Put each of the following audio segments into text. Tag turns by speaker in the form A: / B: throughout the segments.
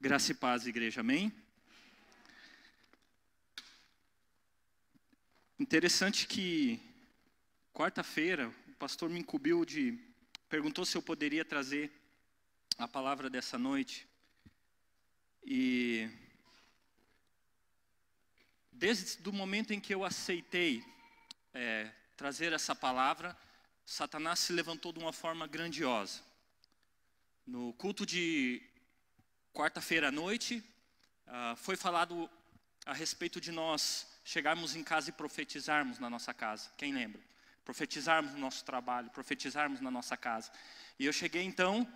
A: Graça e paz, igreja, amém? Interessante que quarta-feira o pastor me incumbiu de perguntou se eu poderia trazer a palavra dessa noite. E desde o momento em que eu aceitei é, trazer essa palavra, Satanás se levantou de uma forma grandiosa. No culto de quarta-feira à noite, uh, foi falado a respeito de nós chegarmos em casa e profetizarmos na nossa casa. Quem lembra? Profetizarmos no nosso trabalho, profetizarmos na nossa casa. E eu cheguei então,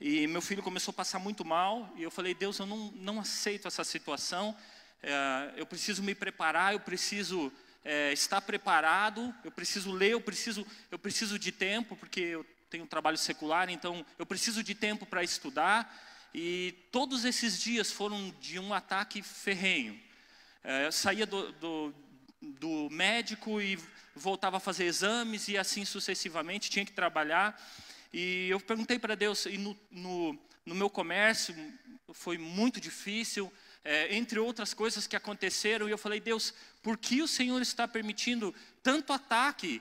A: e meu filho começou a passar muito mal, e eu falei: Deus, eu não, não aceito essa situação, eh, eu preciso me preparar, eu preciso. É, estar preparado, eu preciso ler, eu preciso, eu preciso de tempo, porque eu tenho um trabalho secular, então eu preciso de tempo para estudar, e todos esses dias foram de um ataque ferrenho. É, eu saía do, do, do médico e voltava a fazer exames e assim sucessivamente, tinha que trabalhar. E eu perguntei para Deus, e no, no, no, meu comércio foi muito difícil, é, entre outras coisas que aconteceram, e eu falei, Deus, por que o Senhor está permitindo tanto ataque?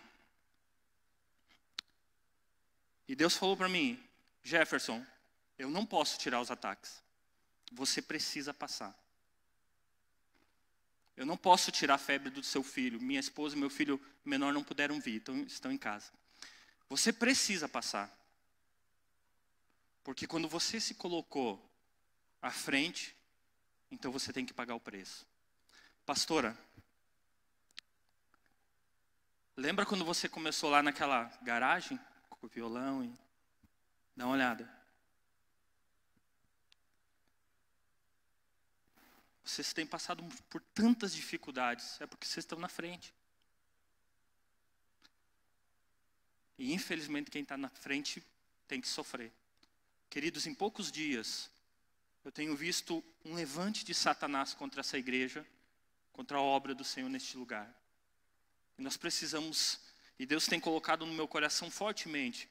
A: E Deus falou para mim, Jefferson, eu não posso tirar os ataques. Você precisa passar. Eu não posso tirar a febre do seu filho. Minha esposa e meu filho menor não puderam vir, então estão em casa. Você precisa passar. Porque quando você se colocou à frente, então você tem que pagar o preço. Pastora, lembra quando você começou lá naquela garagem com o violão e dá uma olhada. Vocês têm passado por tantas dificuldades, é porque vocês estão na frente. E infelizmente quem está na frente tem que sofrer. Queridos, em poucos dias eu tenho visto um levante de Satanás contra essa igreja, contra a obra do Senhor neste lugar. E nós precisamos, e Deus tem colocado no meu coração fortemente,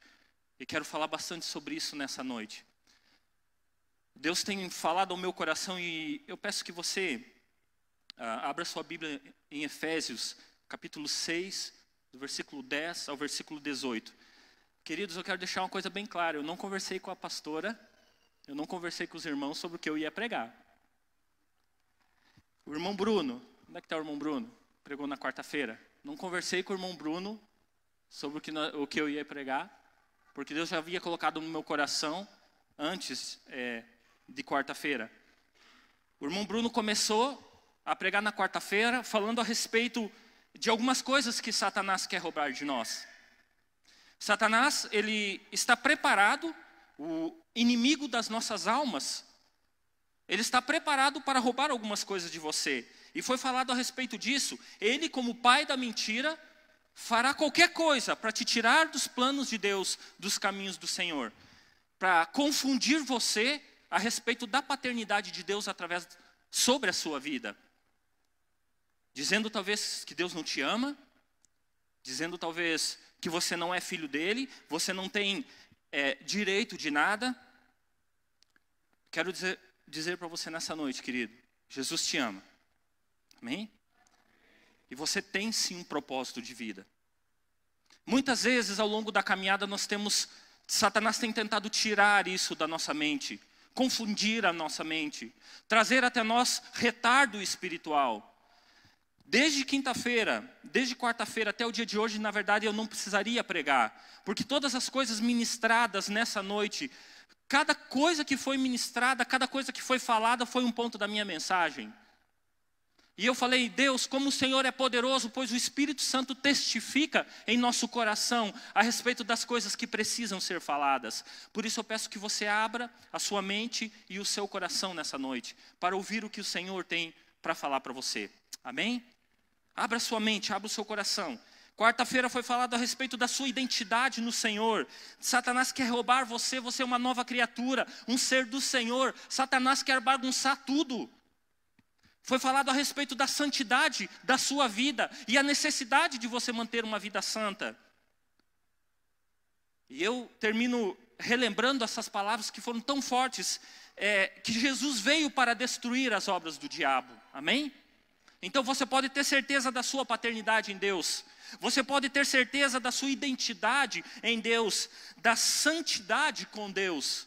A: e quero falar bastante sobre isso nessa noite. Deus tem falado ao meu coração e eu peço que você ah, abra sua Bíblia em Efésios, capítulo 6, do versículo 10 ao versículo 18. Queridos, eu quero deixar uma coisa bem clara: eu não conversei com a pastora, eu não conversei com os irmãos sobre o que eu ia pregar. O irmão Bruno, onde é que está o irmão Bruno? Pregou na quarta-feira. Não conversei com o irmão Bruno sobre o que, o que eu ia pregar, porque Deus já havia colocado no meu coração antes. É, de quarta-feira. O irmão Bruno começou a pregar na quarta-feira falando a respeito de algumas coisas que Satanás quer roubar de nós. Satanás, ele está preparado, o inimigo das nossas almas, ele está preparado para roubar algumas coisas de você. E foi falado a respeito disso. Ele, como pai da mentira, fará qualquer coisa para te tirar dos planos de Deus, dos caminhos do Senhor, para confundir você a respeito da paternidade de Deus através sobre a sua vida. Dizendo talvez que Deus não te ama, dizendo talvez que você não é filho dele, você não tem é, direito de nada. Quero dizer, dizer para você nessa noite, querido, Jesus te ama. Amém? E você tem sim um propósito de vida. Muitas vezes ao longo da caminhada nós temos Satanás tem tentado tirar isso da nossa mente, confundir a nossa mente, trazer até nós retardo espiritual. Desde quinta-feira, desde quarta-feira até o dia de hoje, na verdade, eu não precisaria pregar, porque todas as coisas ministradas nessa noite, cada coisa que foi ministrada, cada coisa que foi falada foi um ponto da minha mensagem. E eu falei, Deus, como o Senhor é poderoso, pois o Espírito Santo testifica em nosso coração a respeito das coisas que precisam ser faladas. Por isso eu peço que você abra a sua mente e o seu coração nessa noite, para ouvir o que o Senhor tem para falar para você. Amém? Abra sua mente, abra o seu coração. Quarta-feira foi falado a respeito da sua identidade no Senhor. Satanás quer roubar você, você é uma nova criatura, um ser do Senhor. Satanás quer bagunçar tudo. Foi falado a respeito da santidade da sua vida e a necessidade de você manter uma vida santa. E eu termino relembrando essas palavras que foram tão fortes, é, que Jesus veio para destruir as obras do diabo. Amém? Então você pode ter certeza da sua paternidade em Deus, você pode ter certeza da sua identidade em Deus, da santidade com Deus,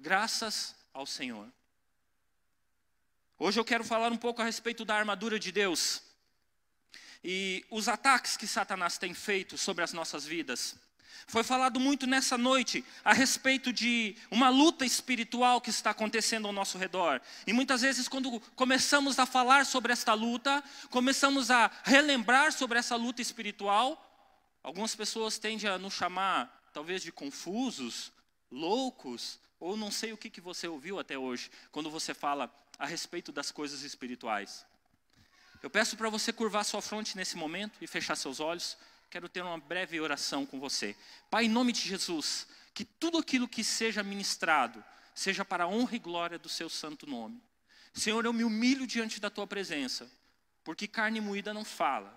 A: graças ao Senhor. Hoje eu quero falar um pouco a respeito da armadura de Deus e os ataques que Satanás tem feito sobre as nossas vidas. Foi falado muito nessa noite a respeito de uma luta espiritual que está acontecendo ao nosso redor. E muitas vezes, quando começamos a falar sobre esta luta, começamos a relembrar sobre essa luta espiritual, algumas pessoas tendem a nos chamar, talvez, de confusos, loucos, ou não sei o que, que você ouviu até hoje, quando você fala a respeito das coisas espirituais. Eu peço para você curvar sua fronte nesse momento e fechar seus olhos. Quero ter uma breve oração com você. Pai, em nome de Jesus, que tudo aquilo que seja ministrado seja para a honra e glória do seu santo nome. Senhor, eu me humilho diante da tua presença, porque carne moída não fala,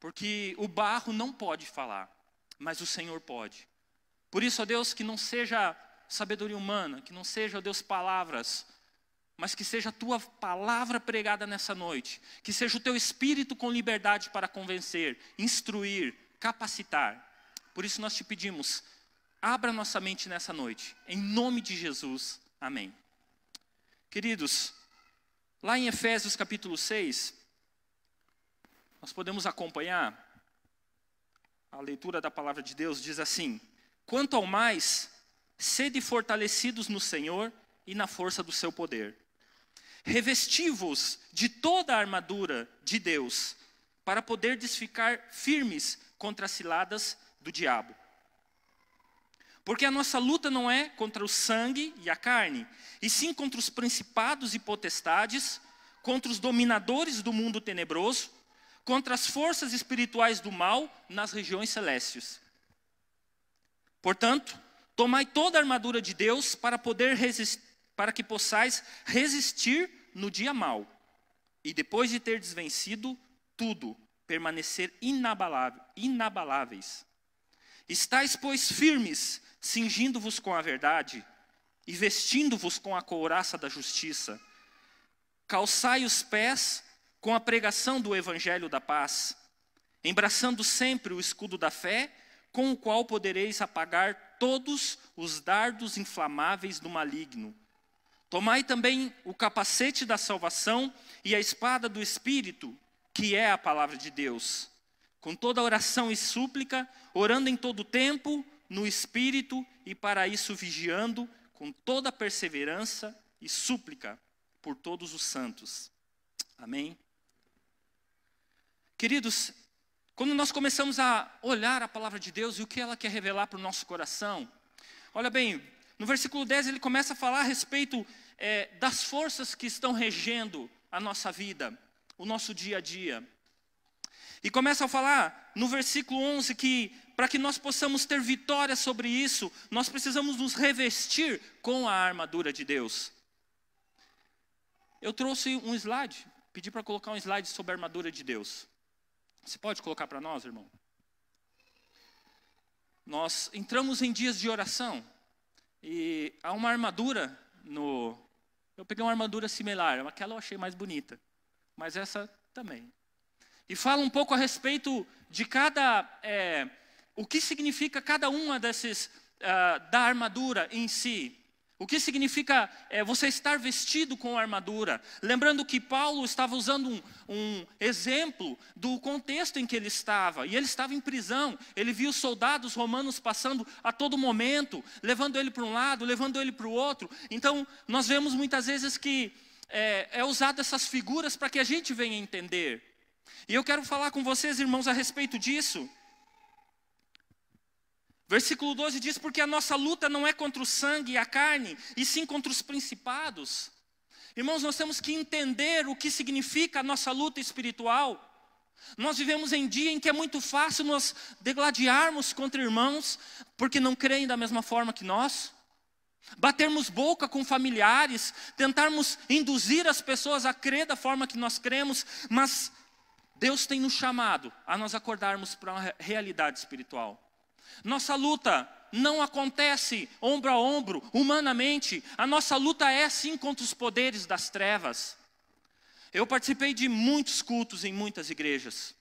A: porque o barro não pode falar, mas o Senhor pode. Por isso, ó Deus, que não seja sabedoria humana, que não seja, ó Deus, palavras mas que seja a tua palavra pregada nessa noite, que seja o teu espírito com liberdade para convencer, instruir, capacitar. Por isso nós te pedimos, abra nossa mente nessa noite, em nome de Jesus. Amém. Queridos, lá em Efésios capítulo 6, nós podemos acompanhar a leitura da palavra de Deus, diz assim: Quanto ao mais, sede fortalecidos no Senhor e na força do seu poder revesti-vos de toda a armadura de Deus, para poder ficar firmes contra as ciladas do diabo. Porque a nossa luta não é contra o sangue e a carne, e sim contra os principados e potestades, contra os dominadores do mundo tenebroso, contra as forças espirituais do mal nas regiões celestes. Portanto, tomai toda a armadura de Deus para poder resistir para que possais resistir no dia mau, e depois de ter desvencido tudo, permanecer inabalável, inabaláveis. Estais, pois, firmes, cingindo-vos com a verdade, e vestindo-vos com a couraça da justiça. Calçai os pés com a pregação do evangelho da paz, embraçando sempre o escudo da fé, com o qual podereis apagar todos os dardos inflamáveis do maligno Tomai também o capacete da salvação e a espada do Espírito, que é a palavra de Deus. Com toda oração e súplica, orando em todo tempo, no Espírito, e para isso vigiando, com toda perseverança e súplica por todos os santos. Amém? Queridos, quando nós começamos a olhar a palavra de Deus e o que ela quer revelar para o nosso coração, olha bem, no versículo 10 ele começa a falar a respeito é, das forças que estão regendo a nossa vida, o nosso dia a dia. E começa a falar no versículo 11 que para que nós possamos ter vitória sobre isso, nós precisamos nos revestir com a armadura de Deus. Eu trouxe um slide, pedi para colocar um slide sobre a armadura de Deus. Você pode colocar para nós, irmão? Nós entramos em dias de oração, e há uma armadura no. Eu peguei uma armadura similar, aquela eu achei mais bonita, mas essa também. E fala um pouco a respeito de cada. É, o que significa cada uma desses. Uh, da armadura em si. O que significa é, você estar vestido com armadura? Lembrando que Paulo estava usando um, um, exemplo do contexto em que ele estava. E ele estava em prisão. Ele viu soldados romanos passando a todo momento, levando ele para um lado, levando ele para o outro. Então, nós vemos muitas vezes que é, é usado essas figuras para que a gente venha entender. E eu quero falar com vocês, irmãos, a respeito disso. Versículo 12 diz: Porque a nossa luta não é contra o sangue e a carne, e sim contra os principados. Irmãos, nós temos que entender o que significa a nossa luta espiritual. Nós vivemos em dia em que é muito fácil nós degladiarmos contra irmãos porque não creem da mesma forma que nós. Batermos boca com familiares, tentarmos induzir as pessoas a crer da forma que nós cremos, mas Deus tem nos chamado a nós acordarmos para uma realidade espiritual. Nossa luta não acontece ombro a ombro, humanamente. A nossa luta é sim contra os poderes das trevas. Eu participei de muitos cultos em muitas igrejas.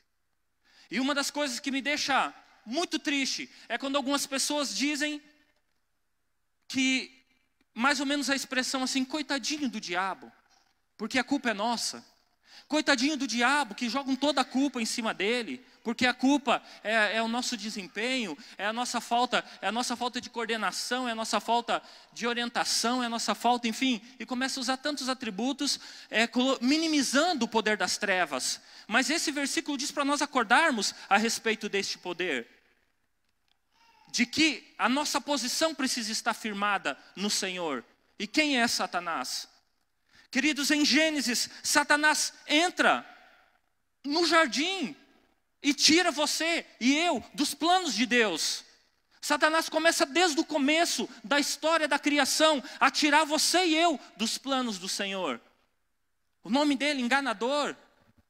A: E uma das coisas que me deixa muito triste é quando algumas pessoas dizem que mais ou menos a expressão assim, coitadinho do diabo, porque a culpa é nossa. Coitadinho do diabo que jogam toda a culpa em cima dele, porque a culpa é, é, o nosso desempenho, é a nossa falta, é a nossa falta de coordenação, é a nossa falta de orientação, é a nossa falta, enfim, e começa a usar tantos atributos, é, minimizando o poder das trevas. Mas esse versículo diz para nós acordarmos a respeito deste poder, de que a nossa posição precisa estar firmada no Senhor. E quem é Satanás? Queridos, em Gênesis, Satanás entra no jardim e tira você e eu dos planos de Deus. Satanás começa desde o começo da história da criação a tirar você e eu dos planos do Senhor. O nome dele, enganador,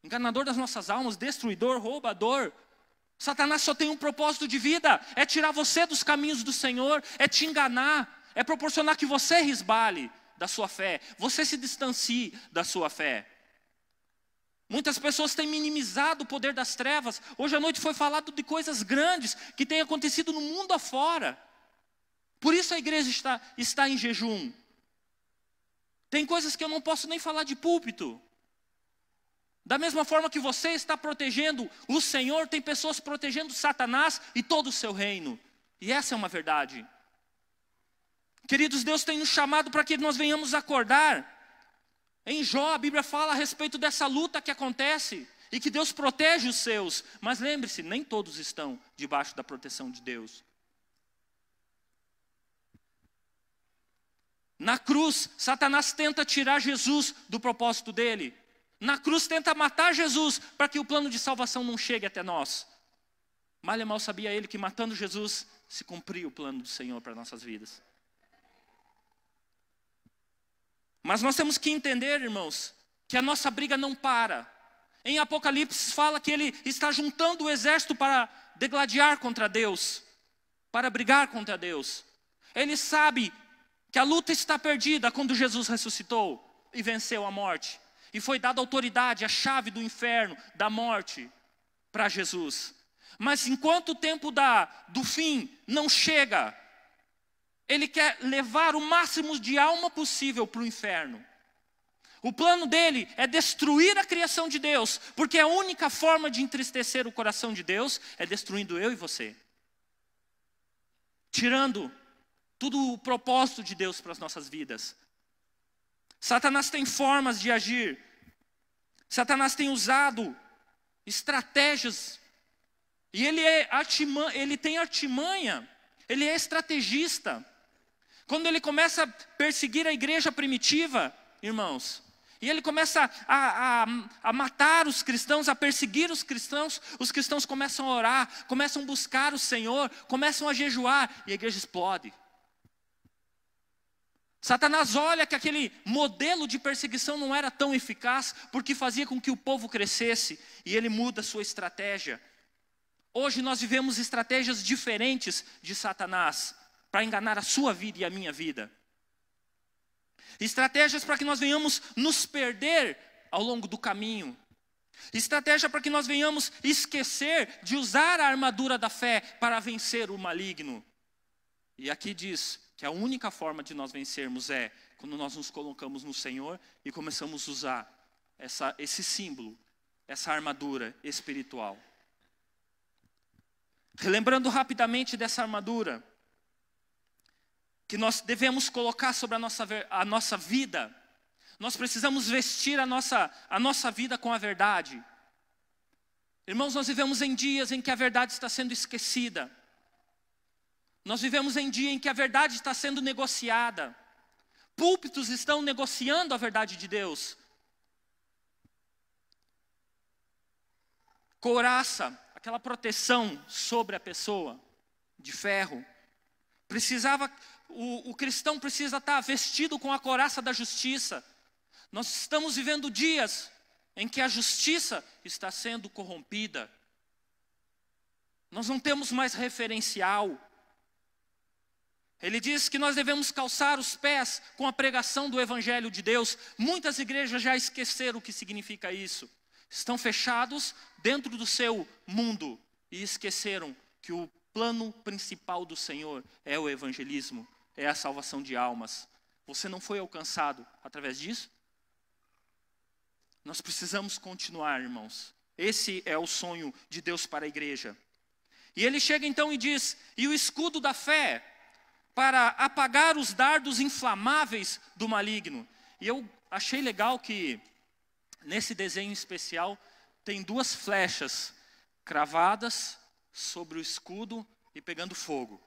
A: enganador das nossas almas, destruidor, roubador. Satanás só tem um propósito de vida: é tirar você dos caminhos do Senhor, é te enganar, é proporcionar que você resbale da sua fé. Você se distancie da sua fé. Muitas pessoas têm minimizado o poder das trevas. Hoje à noite foi falado de coisas grandes que têm acontecido no mundo afora. Por isso a igreja está, está em jejum. Tem coisas que eu não posso nem falar de púlpito. Da mesma forma que você está protegendo o Senhor, tem pessoas protegendo Satanás e todo o seu reino. E essa é uma verdade. Queridos, Deus tem nos chamado para que nós venhamos acordar. Em Jó, a Bíblia fala a respeito dessa luta que acontece e que Deus protege os seus. Mas lembre-se, nem todos estão debaixo da proteção de Deus. Na cruz, Satanás tenta tirar Jesus do propósito dele. Na cruz, tenta matar Jesus para que o plano de salvação não chegue até nós. Mal e mal sabia ele que matando Jesus se cumpria o plano do Senhor para nossas vidas. Mas nós temos que entender, irmãos, que a nossa briga não para. Em Apocalipse fala que ele está juntando o exército para degladiar contra Deus, para brigar contra Deus. Ele sabe que a luta está perdida quando Jesus ressuscitou e venceu a morte. E foi dada autoridade, a chave do inferno, da morte, para Jesus. Mas enquanto o tempo da, do fim não chega, ele quer levar o máximo de alma possível para o inferno. O plano dele é destruir a criação de Deus, porque a única forma de entristecer o coração de Deus é destruindo eu e você. Tirando tudo o propósito de Deus para as nossas vidas. Satanás tem formas de agir. Satanás tem usado estratégias. E ele, é ele tem artimanha, ele é estrategista. Quando ele começa a perseguir a igreja primitiva, irmãos, e ele começa a, a, a, matar os cristãos, a perseguir os cristãos. Os cristãos começam a orar, começam a buscar o Senhor, começam a jejuar e a igreja explode. Satanás olha que aquele modelo de perseguição não era tão eficaz, porque fazia com que o povo crescesse, e ele muda a sua estratégia. Hoje nós vivemos estratégias diferentes de Satanás para enganar a sua vida e a minha vida. Estratégias para que nós venhamos nos perder ao longo do caminho. Estratégia para que nós venhamos esquecer de usar a armadura da fé para vencer o maligno. E aqui diz que a única forma de nós vencermos é quando nós nos colocamos no Senhor e começamos a usar essa, esse símbolo, essa armadura espiritual. Relembrando rapidamente dessa armadura, que nós devemos colocar sobre a nossa, a nossa vida. Nós precisamos vestir a nossa, a nossa vida com a verdade. Irmãos, nós vivemos em dias em que a verdade está sendo esquecida. Nós vivemos em dia em que a verdade está sendo negociada. Púlpitos estão negociando a verdade de Deus. Couraça, aquela proteção sobre a pessoa de ferro, precisava o, o cristão precisa estar vestido com a coraça da justiça. Nós estamos vivendo dias em que a justiça está sendo corrompida. Nós não temos mais referencial. Ele diz que nós devemos calçar os pés com a pregação do Evangelho de Deus. Muitas igrejas já esqueceram o que significa isso. Estão fechados dentro do seu mundo e esqueceram que o plano principal do Senhor é o evangelismo é a salvação de almas. Você não foi alcançado através disso? Nós precisamos continuar, irmãos. Esse é o sonho de Deus para a igreja. E ele chega então e diz: E o escudo da fé, para apagar os dardos inflamáveis do maligno. E eu achei legal que, nesse desenho especial, tem duas flechas cravadas sobre o escudo e pegando fogo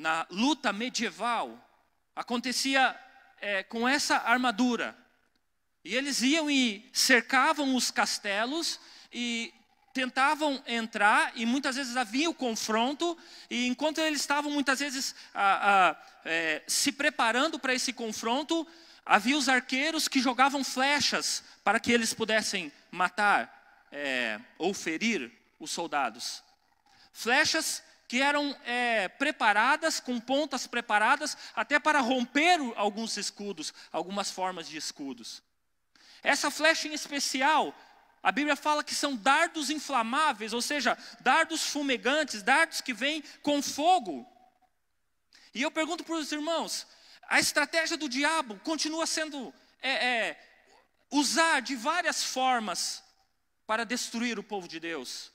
A: na luta medieval, acontecia é, com essa armadura. E eles iam e cercavam os castelos e tentavam entrar e muitas vezes havia o confronto e enquanto eles estavam muitas vezes a, a, é, se preparando para esse confronto havia os arqueiros que jogavam flechas para que eles pudessem matar é, ou ferir os soldados flechas que eram é, preparadas, com pontas preparadas, até para romper alguns escudos, algumas formas de escudos. Essa flecha em especial, a Bíblia fala que são dardos inflamáveis, ou seja, dardos fumegantes, dardos que vêm com fogo. E eu pergunto para os irmãos: a estratégia do diabo continua sendo é, é, usar de várias formas para destruir o povo de Deus.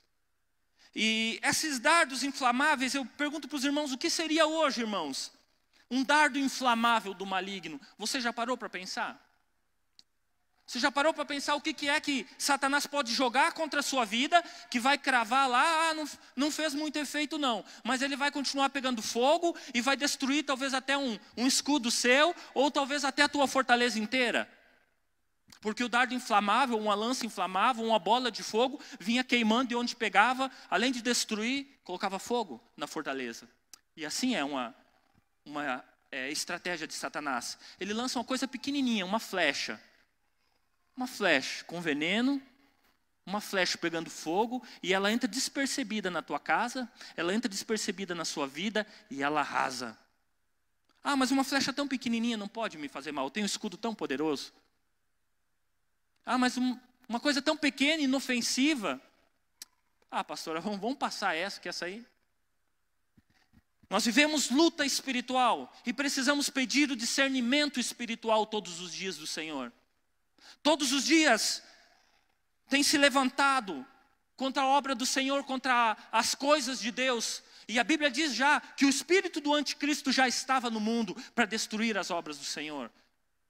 A: E esses dardos inflamáveis, eu pergunto para os irmãos, o que seria hoje, irmãos? Um dardo inflamável do maligno. Você já parou para pensar? Você já parou para pensar o que, que é que Satanás pode jogar contra a sua vida, que vai cravar lá, ah, não, não fez muito efeito não, mas ele vai continuar pegando fogo e vai destruir talvez até um, um escudo seu, ou talvez até a tua fortaleza inteira? Porque o dardo inflamável, uma lança inflamável, uma bola de fogo, vinha queimando de onde pegava, além de destruir, colocava fogo na fortaleza. E assim é uma, uma é, estratégia de Satanás. Ele lança uma coisa pequenininha, uma flecha. Uma flecha com veneno, uma flecha pegando fogo, e ela entra despercebida na tua casa, ela entra despercebida na sua vida e ela arrasa. Ah, mas uma flecha tão pequenininha não pode me fazer mal, eu tenho um escudo tão poderoso. Ah, mas um, uma coisa tão pequena, inofensiva. Ah, pastora, vamos, vamos passar essa, que essa aí. Nós vivemos luta espiritual e precisamos pedir o discernimento espiritual todos os dias do Senhor. Todos os dias tem se levantado contra a obra do Senhor, contra as coisas de Deus. E a Bíblia diz já que o espírito do anticristo já estava no mundo para destruir as obras do Senhor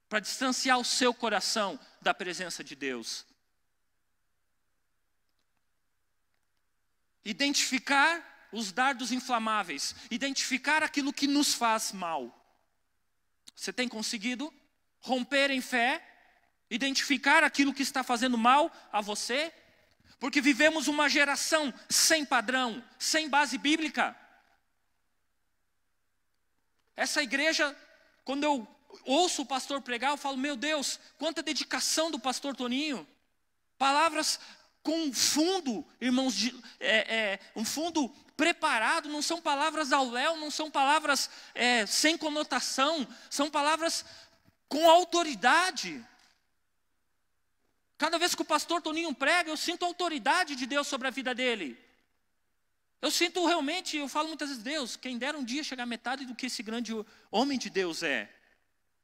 A: para distanciar o seu coração da presença de Deus. Identificar os dardos inflamáveis, identificar aquilo que nos faz mal. Você tem conseguido romper em fé, identificar aquilo que está fazendo mal a você? Porque vivemos uma geração sem padrão, sem base bíblica. Essa igreja, quando eu ouço o pastor pregar, eu falo, meu Deus, quanta dedicação do pastor Toninho. Palavras com fundo, irmãos, de, é, é, um fundo preparado, não são palavras ao léu, não são palavras é, sem conotação, são palavras com autoridade. Cada vez que o pastor Toninho prega, eu sinto a autoridade de Deus sobre a vida dele. Eu sinto realmente, eu falo muitas vezes, Deus, quem dera um dia chegar à metade do que esse grande homem de Deus é.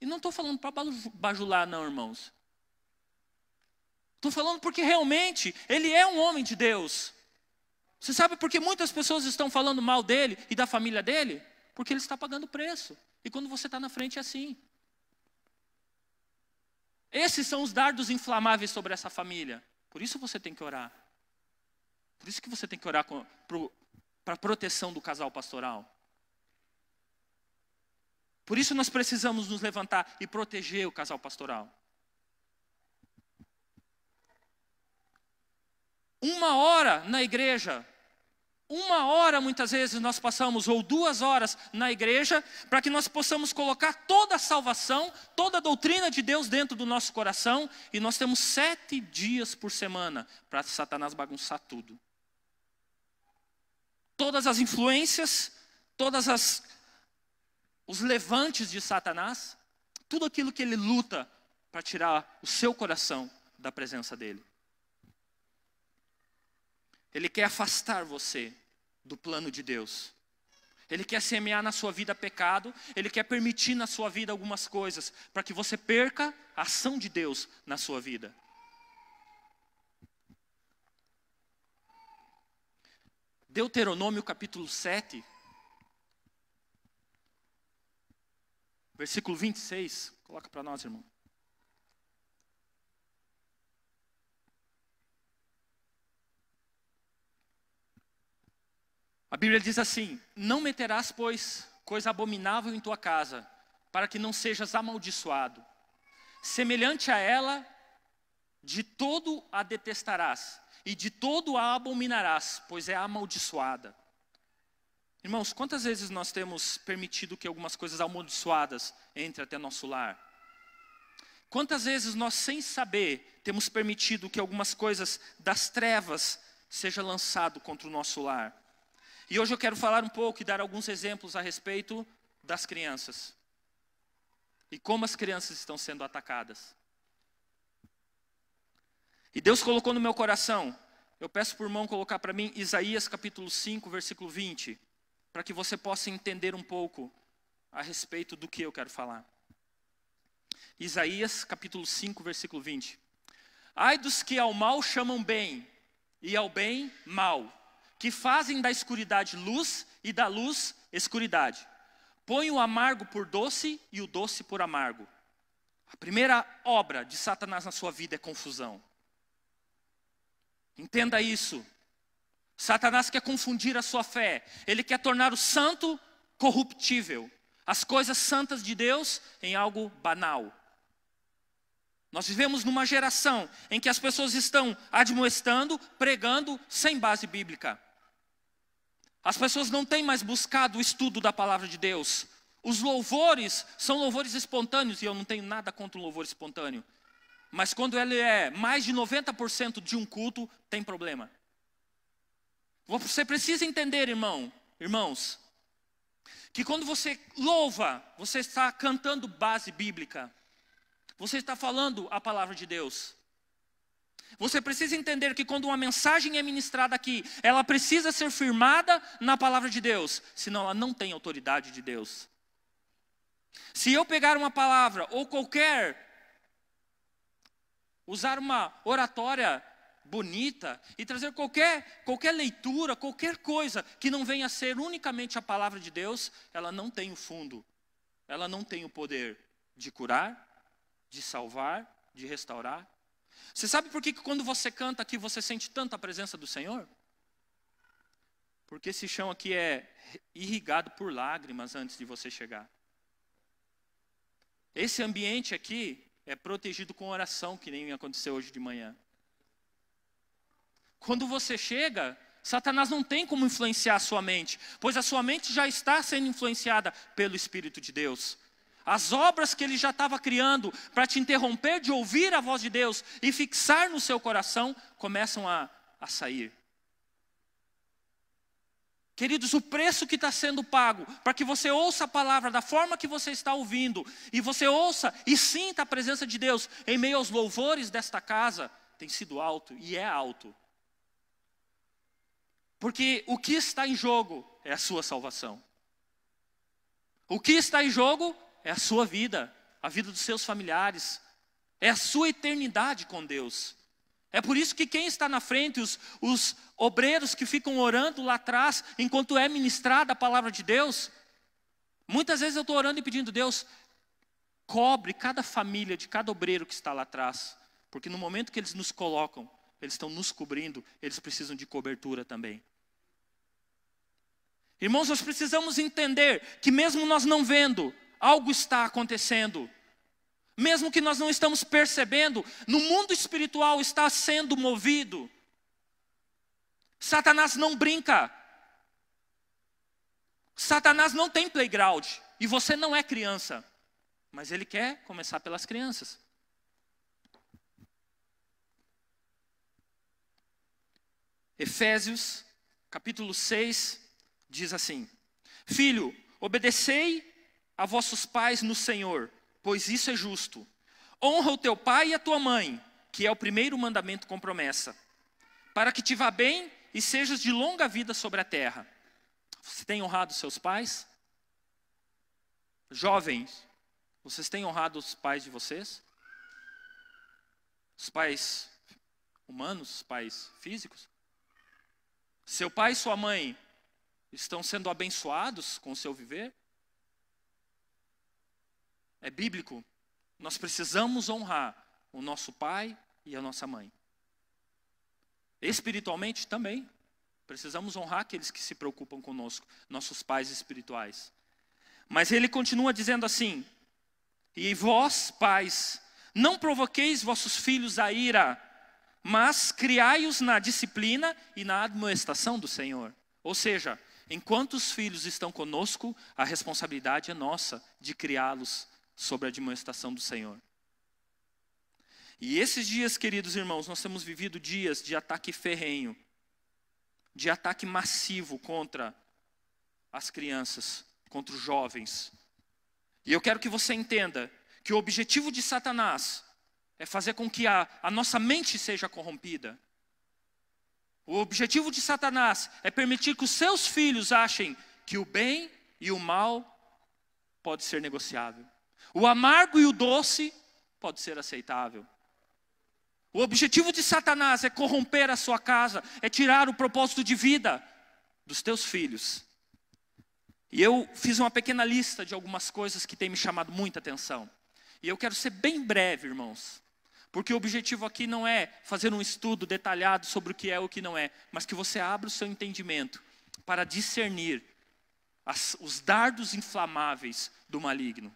A: E não estou falando para bajular, não, irmãos. Estou falando porque realmente ele é um homem de Deus. Você sabe por que muitas pessoas estão falando mal dele e da família dele? Porque ele está pagando preço. E quando você está na frente é assim. Esses são os dardos inflamáveis sobre essa família. Por isso você tem que orar. Por isso que você tem que orar para a proteção do casal pastoral. Por isso nós precisamos nos levantar e proteger o casal pastoral. Uma hora na igreja, uma hora muitas vezes nós passamos, ou duas horas na igreja, para que nós possamos colocar toda a salvação, toda a doutrina de Deus dentro do nosso coração, e nós temos sete dias por semana para Satanás bagunçar tudo. Todas as influências, todas as os levantes de Satanás, tudo aquilo que ele luta para tirar o seu coração da presença dele. Ele quer afastar você do plano de Deus. Ele quer semear na sua vida pecado, ele quer permitir na sua vida algumas coisas, para que você perca a ação de Deus na sua vida. Deuteronômio capítulo 7, Versículo 26, coloca para nós, irmão. A Bíblia diz assim: Não meterás, pois, coisa abominável em tua casa, para que não sejas amaldiçoado. Semelhante a ela, de todo a detestarás, e de todo a abominarás, pois é amaldiçoada. Irmãos, quantas vezes nós temos permitido que algumas coisas amaldiçoadas entrem até nosso lar? Quantas vezes nós, sem saber, temos permitido que algumas coisas das trevas sejam lançadas contra o nosso lar? E hoje eu quero falar um pouco e dar alguns exemplos a respeito das crianças. E como as crianças estão sendo atacadas. E Deus colocou no meu coração, eu peço por mão colocar para mim Isaías capítulo 5, versículo 20 para que você possa entender um pouco a respeito do que eu quero falar. Isaías capítulo 5, versículo 20. Ai dos que ao mal chamam bem, e ao bem mal, que fazem da escuridade luz e da luz escuridade. Põe o amargo por doce e o doce por amargo. A primeira obra de Satanás na sua vida é confusão. Entenda isso. Satanás quer confundir a sua fé, ele quer tornar o santo corruptível, as coisas santas de Deus em algo banal. Nós vivemos numa geração em que as pessoas estão admoestando, pregando sem base bíblica. As pessoas não têm mais buscado o estudo da palavra de Deus. Os louvores são louvores espontâneos, e eu não tenho nada contra o louvor espontâneo. Mas quando ele é mais de 90% de um culto, tem problema. Você precisa entender, irmão, irmãos, que quando você louva, você está cantando base bíblica. Você está falando a palavra de Deus. Você precisa entender que quando uma mensagem é ministrada aqui, ela precisa ser firmada na palavra de Deus, senão ela não tem autoridade de Deus. Se eu pegar uma palavra ou qualquer usar uma oratória bonita e trazer qualquer, qualquer leitura, qualquer coisa que não venha a ser unicamente a palavra de Deus, ela não tem o fundo, ela não tem o poder de curar, de salvar, de restaurar. Você sabe por que, que quando você canta aqui você sente tanta presença do Senhor? Porque esse chão aqui é irrigado por lágrimas antes de você chegar. Esse ambiente aqui é protegido com oração, que nem aconteceu hoje de manhã. Quando você chega, Satanás não tem como influenciar a sua mente, pois a sua mente já está sendo influenciada pelo Espírito de Deus. As obras que ele já estava criando para te interromper de ouvir a voz de Deus e fixar no seu coração começam a, a sair. Queridos, o preço que está sendo pago para que você ouça a palavra da forma que você está ouvindo e você ouça e sinta a presença de Deus em meio aos louvores desta casa tem sido alto e é alto. Porque o que está em jogo é a sua salvação. O que está em jogo é a sua vida, a vida dos seus familiares, é a sua eternidade com Deus. É por isso que quem está na frente, os, os obreiros que ficam orando lá atrás, enquanto é ministrada a palavra de Deus, muitas vezes eu estou orando e pedindo, Deus, cobre cada família de cada obreiro que está lá atrás, porque no momento que eles nos colocam, eles estão nos cobrindo, eles precisam de cobertura também. Irmãos, nós precisamos entender que mesmo nós não vendo, algo está acontecendo. Mesmo que nós não estamos percebendo, no mundo espiritual está sendo movido. Satanás não brinca. Satanás não tem playground. E você não é criança. Mas ele quer começar pelas crianças. Efésios, capítulo 6, diz assim: Filho, obedecei a vossos pais no Senhor, pois isso é justo. Honra o teu pai e a tua mãe, que é o primeiro mandamento com promessa, para que te vá bem e sejas de longa vida sobre a terra. Você tem honrado seus pais? Jovens, vocês têm honrado os pais de vocês? Os pais humanos, os pais físicos? Seu pai e sua mãe Estão sendo abençoados com o seu viver? É bíblico. Nós precisamos honrar o nosso pai e a nossa mãe. Espiritualmente também. Precisamos honrar aqueles que se preocupam conosco, nossos pais espirituais. Mas ele continua dizendo assim: E vós, pais, não provoqueis vossos filhos a ira, mas criai-os na disciplina e na admoestação do Senhor. Ou seja, Enquanto os filhos estão conosco, a responsabilidade é nossa de criá-los sobre a demonstração do Senhor. E esses dias, queridos irmãos, nós temos vivido dias de ataque ferrenho, de ataque massivo contra as crianças, contra os jovens. E eu quero que você entenda que o objetivo de Satanás é fazer com que a, a nossa mente seja corrompida, o objetivo de Satanás é permitir que os seus filhos achem que o bem e o mal pode ser negociável. O amargo e o doce pode ser aceitável. O objetivo de Satanás é corromper a sua casa, é tirar o propósito de vida dos teus filhos. E eu fiz uma pequena lista de algumas coisas que têm me chamado muita atenção. E eu quero ser bem breve, irmãos. Porque o objetivo aqui não é fazer um estudo detalhado sobre o que é ou o que não é, mas que você abra o seu entendimento para discernir as, os dardos inflamáveis do maligno.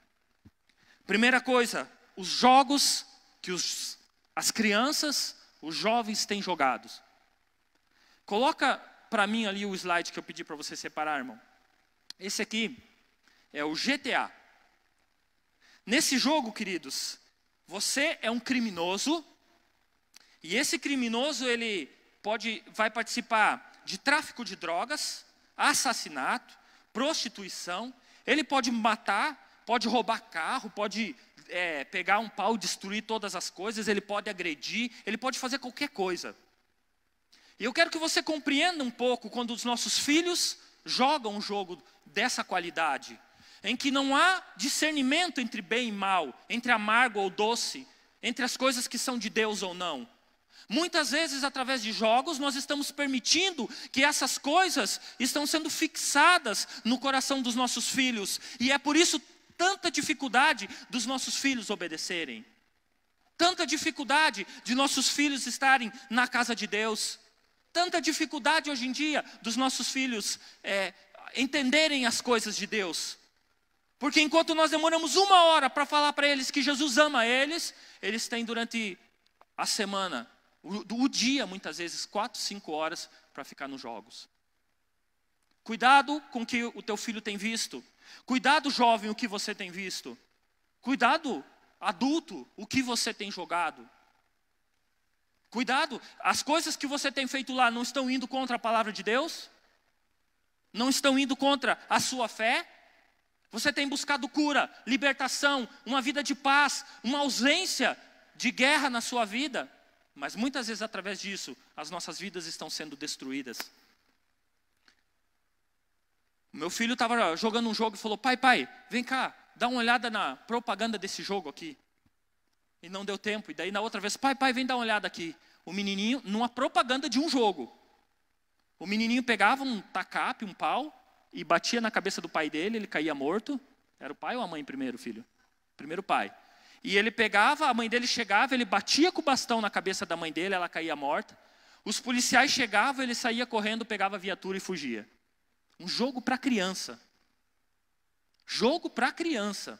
A: Primeira coisa, os jogos que os, as crianças, os jovens têm jogados. Coloca para mim ali o slide que eu pedi para você separar, irmão. Esse aqui é o GTA. Nesse jogo, queridos, você é um criminoso e esse criminoso ele pode vai participar de tráfico de drogas, assassinato, prostituição. Ele pode matar, pode roubar carro, pode é, pegar um pau, destruir todas as coisas. Ele pode agredir, ele pode fazer qualquer coisa. E eu quero que você compreenda um pouco quando os nossos filhos jogam um jogo dessa qualidade em que não há discernimento entre bem e mal, entre amargo ou doce, entre as coisas que são de Deus ou não. Muitas vezes, através de jogos, nós estamos permitindo que essas coisas estão sendo fixadas no coração dos nossos filhos, e é por isso tanta dificuldade dos nossos filhos obedecerem, tanta dificuldade de nossos filhos estarem na casa de Deus, tanta dificuldade hoje em dia dos nossos filhos é, entenderem as coisas de Deus, porque enquanto nós demoramos uma hora para falar para eles que Jesus ama eles, eles têm durante a semana, o, o dia, muitas vezes, quatro, cinco horas para ficar nos jogos. Cuidado com o que o teu filho tem visto. Cuidado, jovem, o que você tem visto. Cuidado, adulto, o que você tem jogado. Cuidado, as coisas que você tem feito lá não estão indo contra a palavra de Deus? Não estão indo contra a sua fé? Você tem buscado cura, libertação, uma vida de paz, uma ausência de guerra na sua vida, mas muitas vezes através disso as nossas vidas estão sendo destruídas. Meu filho estava jogando um jogo e falou: Pai, pai, vem cá, dá uma olhada na propaganda desse jogo aqui. E não deu tempo. E daí na outra vez: Pai, pai, vem dar uma olhada aqui. O menininho, numa propaganda de um jogo. O menininho pegava um tacape, um pau, e batia na cabeça do pai dele, ele caía morto. Era o pai ou a mãe primeiro, filho? Primeiro o pai. E ele pegava, a mãe dele chegava, ele batia com o bastão na cabeça da mãe dele, ela caía morta. Os policiais chegavam, ele saía correndo, pegava a viatura e fugia. Um jogo para criança. Jogo para criança.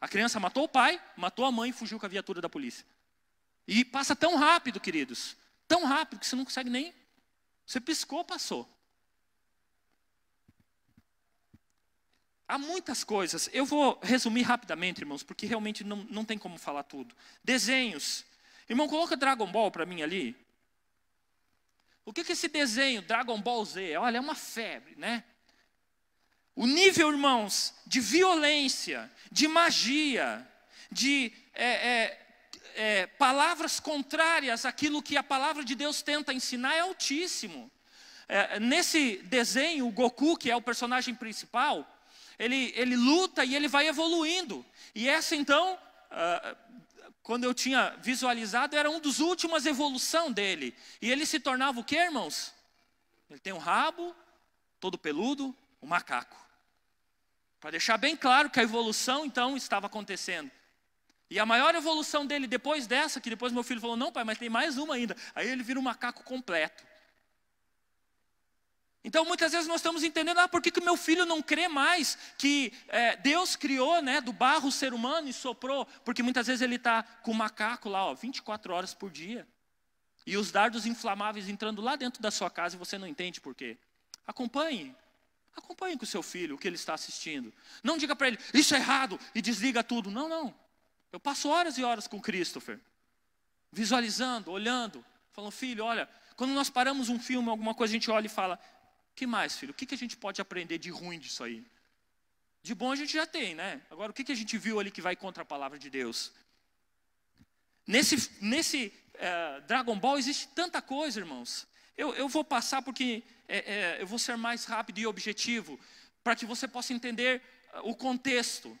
A: A criança matou o pai, matou a mãe e fugiu com a viatura da polícia. E passa tão rápido, queridos, tão rápido que você não consegue nem. Você piscou, passou. Há muitas coisas. Eu vou resumir rapidamente, irmãos, porque realmente não, não tem como falar tudo. Desenhos. Irmão, coloca Dragon Ball para mim ali. O que, que esse desenho, Dragon Ball Z? Olha, é uma febre, né? O nível, irmãos, de violência, de magia, de é, é, é, palavras contrárias àquilo que a palavra de Deus tenta ensinar é altíssimo. É, nesse desenho, o Goku, que é o personagem principal, ele, ele luta e ele vai evoluindo. E essa então, ah, quando eu tinha visualizado, era um dos últimas evolução dele. E ele se tornava o que, irmãos? Ele tem um rabo, todo peludo, um macaco. Para deixar bem claro que a evolução então estava acontecendo. E a maior evolução dele depois dessa, que depois meu filho falou: não, pai, mas tem mais uma ainda. Aí ele vira um macaco completo. Então muitas vezes nós estamos entendendo, ah, por que, que meu filho não crê mais que é, Deus criou né, do barro o ser humano e soprou? Porque muitas vezes ele está com o macaco lá, ó, 24 horas por dia. E os dardos inflamáveis entrando lá dentro da sua casa e você não entende por quê. Acompanhe. Acompanhe com o seu filho o que ele está assistindo. Não diga para ele, isso é errado, e desliga tudo. Não, não. Eu passo horas e horas com Christopher, visualizando, olhando, falando, filho, olha, quando nós paramos um filme, alguma coisa, a gente olha e fala, que mais, filho? O que, que a gente pode aprender de ruim disso aí? De bom a gente já tem, né? Agora, o que, que a gente viu ali que vai contra a palavra de Deus? Nesse, nesse é, Dragon Ball existe tanta coisa, irmãos. Eu, eu vou passar porque é, é, eu vou ser mais rápido e objetivo, para que você possa entender é, o contexto.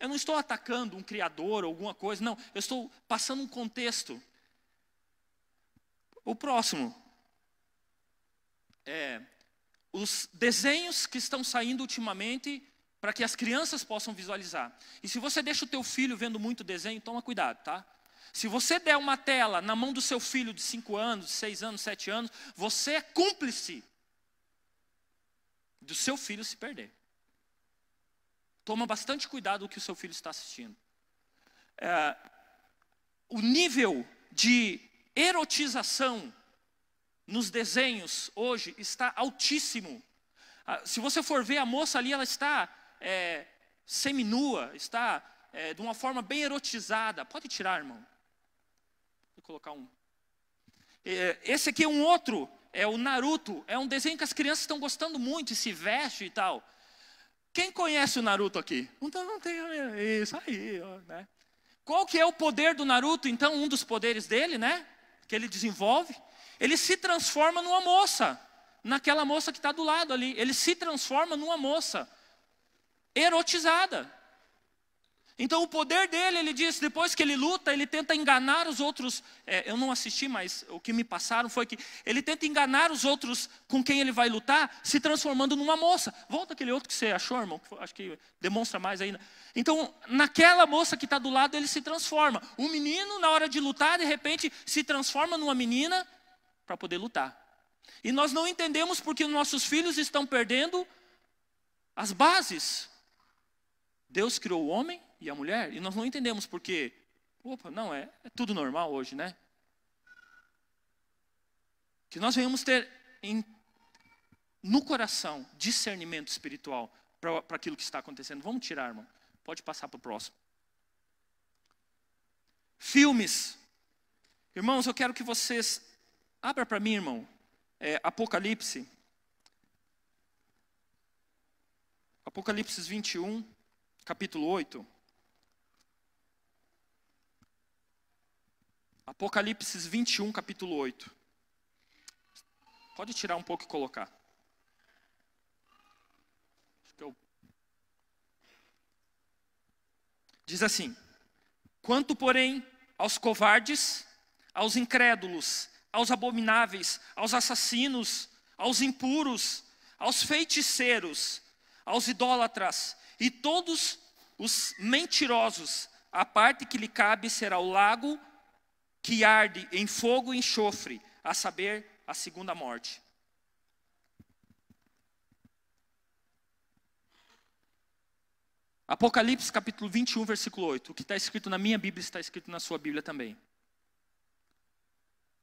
A: Eu não estou atacando um criador ou alguma coisa, não. Eu estou passando um contexto. O próximo. É, os desenhos que estão saindo ultimamente para que as crianças possam visualizar. E se você deixa o teu filho vendo muito desenho, toma cuidado, tá? Se você der uma tela na mão do seu filho de 5 anos, 6 anos, 7 anos, você é cúmplice do seu filho se perder. Toma bastante cuidado com o que o seu filho está assistindo. É, o nível de erotização nos desenhos hoje está altíssimo. Ah, se você for ver a moça ali, ela está é, seminua, está é, de uma forma bem erotizada. Pode tirar, irmão. Vou colocar um. É, esse aqui é um outro, é o Naruto. É um desenho que as crianças estão gostando muito e se veste e tal. Quem conhece o Naruto aqui? Então não tem isso aí, né? Qual que é o poder do Naruto? Então um dos poderes dele, né? que ele desenvolve, ele se transforma numa moça, naquela moça que está do lado ali. Ele se transforma numa moça erotizada. Então, o poder dele, ele diz, depois que ele luta, ele tenta enganar os outros. É, eu não assisti, mas o que me passaram foi que ele tenta enganar os outros com quem ele vai lutar, se transformando numa moça. Volta aquele outro que você achou, irmão, que acho que demonstra mais ainda. Então, naquela moça que está do lado, ele se transforma. O menino, na hora de lutar, de repente, se transforma numa menina para poder lutar. E nós não entendemos porque nossos filhos estão perdendo as bases. Deus criou o homem e a mulher, e nós não entendemos por quê. Opa, não, é, é tudo normal hoje, né? Que nós venhamos ter em, no coração discernimento espiritual para aquilo que está acontecendo. Vamos tirar, irmão. Pode passar para o próximo. Filmes. Irmãos, eu quero que vocês. Abra para mim, irmão. É, Apocalipse. Apocalipse 21, capítulo 8. Apocalipse 21, capítulo 8. Pode tirar um pouco e colocar. Diz assim: Quanto, porém, aos covardes, aos incrédulos, aos abomináveis, aos assassinos, aos impuros, aos feiticeiros, aos idólatras e todos os mentirosos, a parte que lhe cabe será o lago que arde em fogo e enxofre, a saber, a segunda morte. Apocalipse capítulo 21, versículo 8. O que está escrito na minha Bíblia está escrito na sua Bíblia também.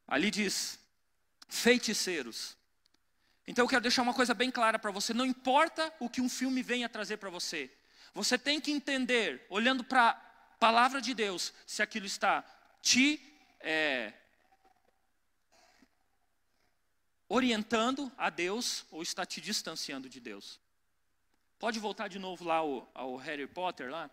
A: Ali diz: feiticeiros. Então eu quero deixar uma coisa bem clara para você: não importa o que um filme venha trazer para você, você tem que entender, olhando para a palavra de Deus, se aquilo está te é, orientando a Deus ou está te distanciando de Deus. Pode voltar de novo lá ao, ao Harry Potter lá.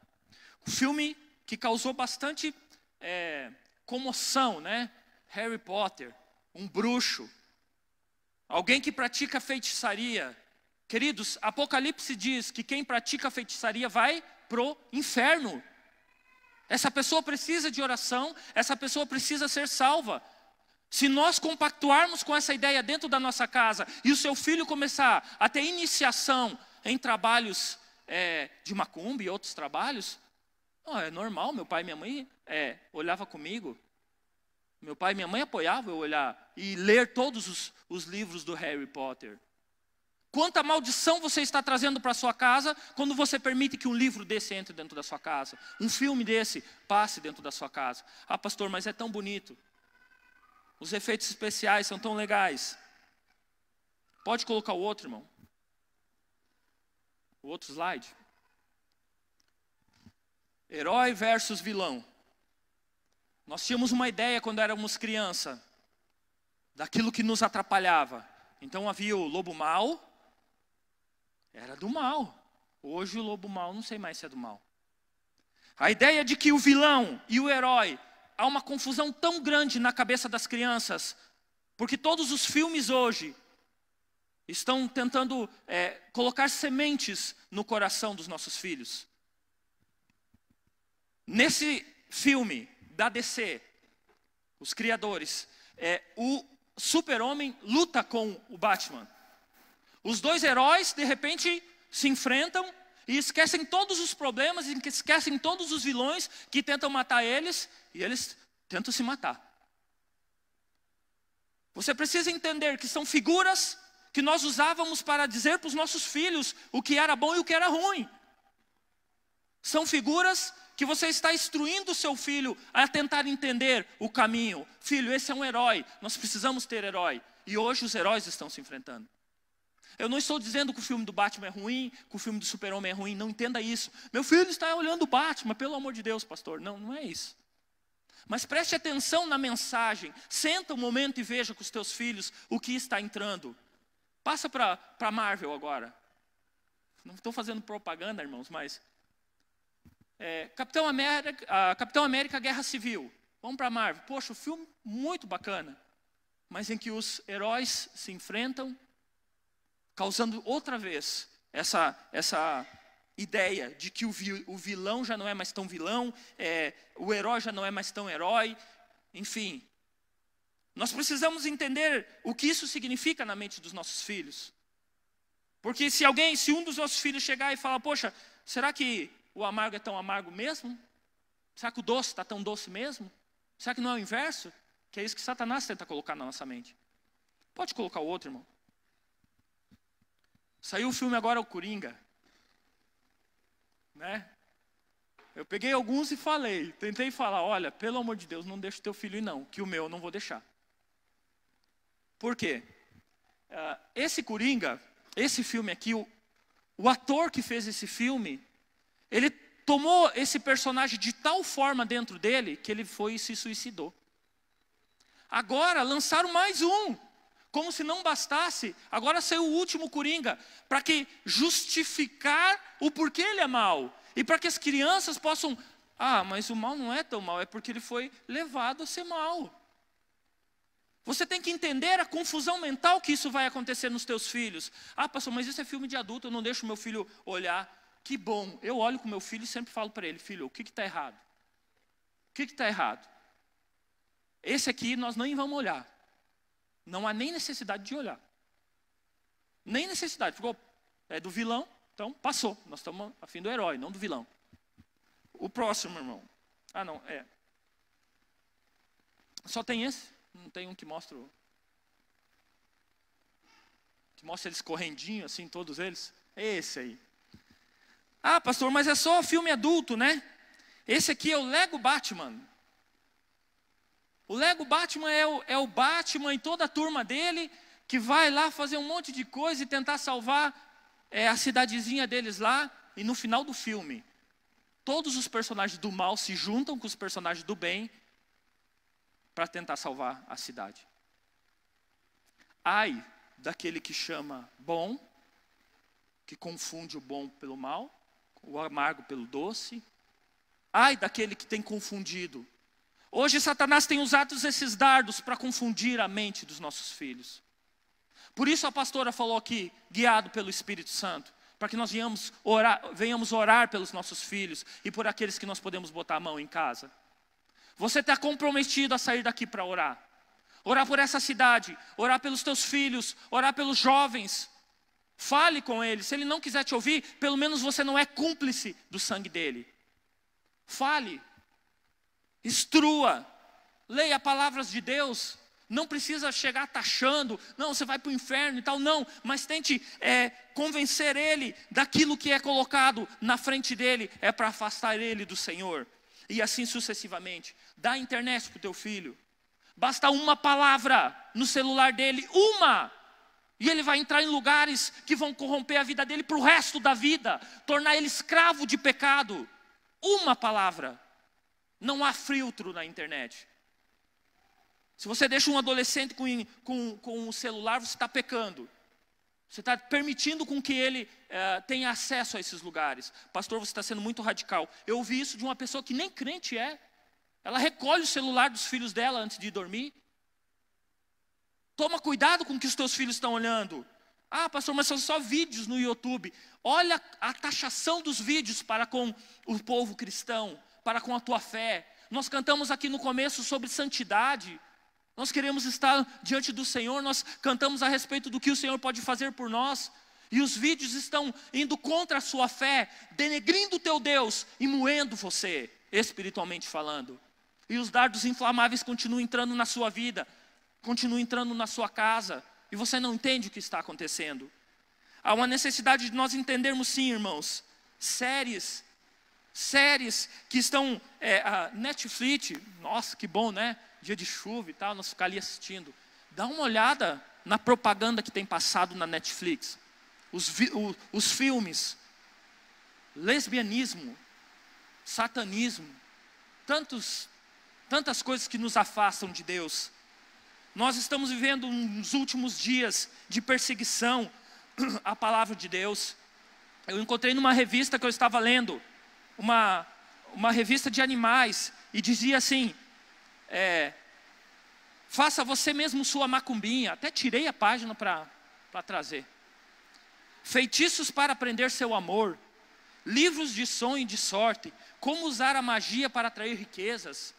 A: o filme que causou bastante é, comoção, né? Harry Potter, um bruxo, alguém que pratica feitiçaria. Queridos, Apocalipse diz que quem pratica feitiçaria vai pro inferno. Essa pessoa precisa de oração, essa pessoa precisa ser salva. Se nós compactuarmos com essa ideia dentro da nossa casa e o seu filho começar a ter iniciação em trabalhos é, de macumba e outros trabalhos, oh, é normal. Meu pai e minha mãe é, olhava comigo, meu pai e minha mãe apoiavam eu olhar e ler todos os, os livros do Harry Potter. Quanta maldição você está trazendo para a sua casa quando você permite que um livro desse entre dentro da sua casa, um filme desse passe dentro da sua casa. Ah, pastor, mas é tão bonito. Os efeitos especiais são tão legais. Pode colocar o outro, irmão. O outro slide. Herói versus vilão. Nós tínhamos uma ideia quando éramos criança daquilo que nos atrapalhava. Então havia o lobo mau era do mal. Hoje o lobo mal não sei mais se é do mal. A ideia de que o vilão e o herói há uma confusão tão grande na cabeça das crianças, porque todos os filmes hoje estão tentando é, colocar sementes no coração dos nossos filhos. Nesse filme da DC, os criadores, é, o super-homem luta com o Batman. Os dois heróis, de repente, se enfrentam e esquecem todos os problemas, e esquecem todos os vilões que tentam matar eles, e eles tentam se matar. Você precisa entender que são figuras que nós usávamos para dizer para os nossos filhos o que era bom e o que era ruim. São figuras que você está instruindo o seu filho a tentar entender o caminho. Filho, esse é um herói, nós precisamos ter herói. E hoje os heróis estão se enfrentando. Eu não estou dizendo que o filme do Batman é ruim, que o filme do Super-Homem é ruim, não entenda isso. Meu filho está olhando o Batman, pelo amor de Deus, pastor. Não, não é isso. Mas preste atenção na mensagem. Senta um momento e veja com os teus filhos o que está entrando. Passa para Marvel agora. Não estou fazendo propaganda, irmãos, mas. É, Capitão, América, Capitão América Guerra Civil. Vamos para Marvel. Poxa, o um filme muito bacana. Mas em que os heróis se enfrentam causando outra vez essa, essa ideia de que o, vi, o vilão já não é mais tão vilão, é, o herói já não é mais tão herói, enfim. Nós precisamos entender o que isso significa na mente dos nossos filhos. Porque se alguém, se um dos nossos filhos chegar e falar, poxa, será que o amargo é tão amargo mesmo? Será que o doce está tão doce mesmo? Será que não é o inverso? Que é isso que Satanás tenta colocar na nossa mente. Pode colocar o outro, irmão. Saiu o filme agora, o Coringa. Né? Eu peguei alguns e falei, tentei falar, olha, pelo amor de Deus, não deixe teu filho ir não, que o meu eu não vou deixar. Por quê? Ah, esse Coringa, esse filme aqui, o, o ator que fez esse filme, ele tomou esse personagem de tal forma dentro dele que ele foi e se suicidou. Agora lançaram mais um. Como se não bastasse, agora saiu o último coringa para que justificar o porquê ele é mal e para que as crianças possam, ah, mas o mal não é tão mal, é porque ele foi levado a ser mal. Você tem que entender a confusão mental que isso vai acontecer nos teus filhos. Ah, pastor, mas isso é filme de adulto, eu não deixo meu filho olhar. Que bom, eu olho com meu filho e sempre falo para ele, filho, o que está errado? O que está errado? Esse aqui nós nem vamos olhar. Não há nem necessidade de olhar. Nem necessidade. Ficou é do vilão, então passou. Nós estamos afim do herói, não do vilão. O próximo, irmão. Ah, não, é. Só tem esse? Não tem um que mostra que mostra eles correndinho assim todos eles? É esse aí. Ah, pastor, mas é só filme adulto, né? Esse aqui é o Lego Batman. O Lego Batman é o, é o Batman e toda a turma dele que vai lá fazer um monte de coisa e tentar salvar é, a cidadezinha deles lá. E no final do filme, todos os personagens do mal se juntam com os personagens do bem para tentar salvar a cidade. Ai daquele que chama bom, que confunde o bom pelo mal, o amargo pelo doce. Ai daquele que tem confundido Hoje, Satanás tem usado esses dardos para confundir a mente dos nossos filhos. Por isso, a pastora falou aqui, guiado pelo Espírito Santo, para que nós venhamos orar, venhamos orar pelos nossos filhos e por aqueles que nós podemos botar a mão em casa. Você está comprometido a sair daqui para orar. Orar por essa cidade, orar pelos teus filhos, orar pelos jovens. Fale com ele. Se ele não quiser te ouvir, pelo menos você não é cúmplice do sangue dele. Fale instrua, leia palavras de Deus. Não precisa chegar taxando, não, você vai para o inferno e tal, não, mas tente é, convencer ele daquilo que é colocado na frente dele, é para afastar ele do Senhor, e assim sucessivamente. Dá internet para o teu filho, basta uma palavra no celular dele, uma, e ele vai entrar em lugares que vão corromper a vida dele para o resto da vida, tornar ele escravo de pecado. Uma palavra. Não há filtro na internet. Se você deixa um adolescente com, com, com um celular, você está pecando. Você está permitindo com que ele eh, tenha acesso a esses lugares. Pastor, você está sendo muito radical. Eu ouvi isso de uma pessoa que nem crente é. Ela recolhe o celular dos filhos dela antes de dormir. Toma cuidado com o que os teus filhos estão olhando. Ah, pastor, mas são só vídeos no YouTube. Olha a taxação dos vídeos para com o povo cristão para com a tua fé. Nós cantamos aqui no começo sobre santidade. Nós queremos estar diante do Senhor, nós cantamos a respeito do que o Senhor pode fazer por nós. E os vídeos estão indo contra a sua fé, denegrindo o teu Deus e moendo você, espiritualmente falando. E os dardos inflamáveis continuam entrando na sua vida, continuam entrando na sua casa, e você não entende o que está acontecendo. Há uma necessidade de nós entendermos, sim, irmãos, séries séries que estão. É, a Netflix, nossa, que bom, né? Dia de chuva e tal, nós ficar ali assistindo. Dá uma olhada na propaganda que tem passado na Netflix. Os, o, os filmes. Lesbianismo, satanismo, tantos, tantas coisas que nos afastam de Deus. Nós estamos vivendo uns últimos dias de perseguição à palavra de Deus. Eu encontrei numa revista que eu estava lendo uma, uma revista de animais e dizia assim: é, faça você mesmo sua macumbinha. Até tirei a página para trazer. Feitiços para aprender seu amor, livros de sonho e de sorte, como usar a magia para atrair riquezas.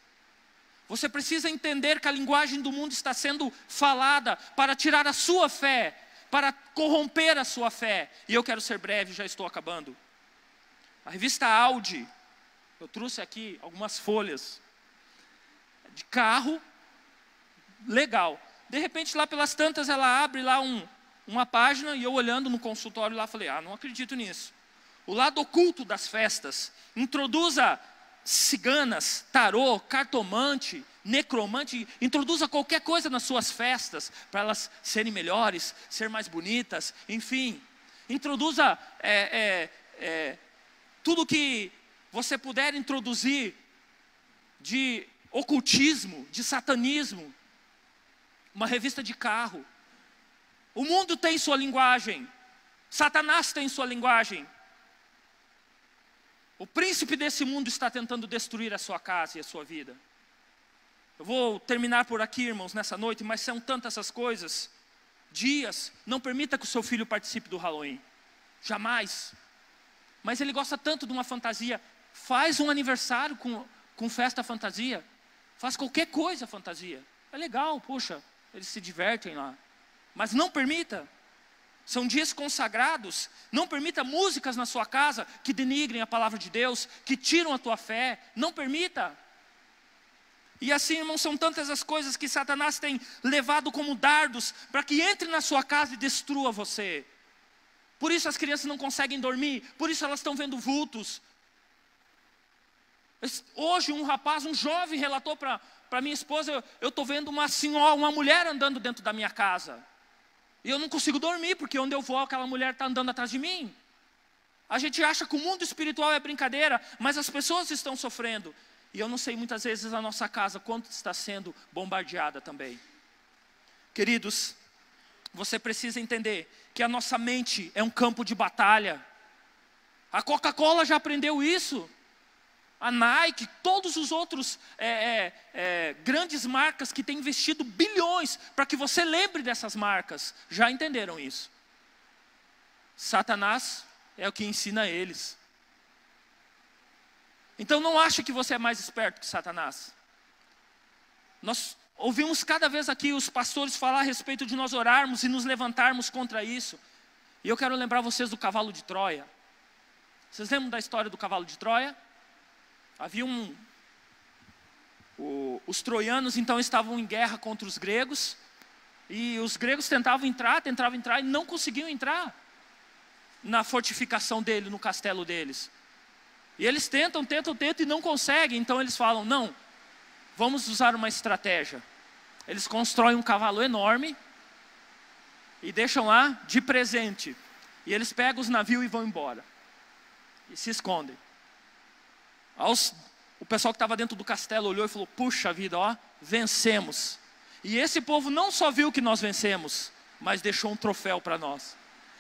A: Você precisa entender que a linguagem do mundo está sendo falada para tirar a sua fé, para corromper a sua fé. E eu quero ser breve, já estou acabando. A revista Audi, eu trouxe aqui algumas folhas de carro, legal. De repente, lá pelas tantas, ela abre lá um, uma página e eu olhando no consultório lá, falei: ah, não acredito nisso. O lado oculto das festas introduza ciganas, tarô, cartomante, necromante, introduza qualquer coisa nas suas festas para elas serem melhores, ser mais bonitas, enfim. Introduza é, é, é, tudo que você puder introduzir de ocultismo, de satanismo, uma revista de carro. O mundo tem sua linguagem, Satanás tem sua linguagem. O príncipe desse mundo está tentando destruir a sua casa e a sua vida. Eu vou terminar por aqui, irmãos, nessa noite, mas são tantas essas coisas. Dias, não permita que o seu filho participe do Halloween. Jamais mas ele gosta tanto de uma fantasia. Faz um aniversário com, com festa fantasia. Faz qualquer coisa fantasia. É legal, poxa, eles se divertem lá. Mas não permita. São dias consagrados. Não permita músicas na sua casa que denigrem a palavra de Deus, que tiram a tua fé. Não permita. E assim, irmão, são tantas as coisas que Satanás tem levado como dardos para que entre na sua casa e destrua você. Por isso as crianças não conseguem dormir, por isso elas estão vendo vultos. Hoje um rapaz, um jovem relatou para minha esposa, eu estou vendo uma senhora, uma mulher andando dentro da minha casa. E eu não consigo dormir, porque onde eu vou, aquela mulher está andando atrás de mim. A gente acha que o mundo espiritual é brincadeira, mas as pessoas estão sofrendo. E eu não sei muitas vezes a nossa casa quanto está sendo bombardeada também. Queridos, você precisa entender que a nossa mente é um campo de batalha. A Coca-Cola já aprendeu isso. A Nike, todos os outros é, é, é, grandes marcas que têm investido bilhões para que você lembre dessas marcas, já entenderam isso. Satanás é o que ensina eles. Então não acha que você é mais esperto que Satanás. Nós Ouvimos cada vez aqui os pastores falar a respeito de nós orarmos e nos levantarmos contra isso. E eu quero lembrar vocês do cavalo de Troia. Vocês lembram da história do cavalo de Troia? Havia um. O, os troianos então estavam em guerra contra os gregos. E os gregos tentavam entrar, tentavam entrar e não conseguiam entrar na fortificação dele, no castelo deles. E eles tentam, tentam, tentam e não conseguem. Então eles falam: não, Vamos usar uma estratégia. Eles constroem um cavalo enorme e deixam lá de presente. E eles pegam os navios e vão embora. E se escondem. Aos, o pessoal que estava dentro do castelo olhou e falou: Puxa vida, ó, vencemos. E esse povo não só viu que nós vencemos, mas deixou um troféu para nós.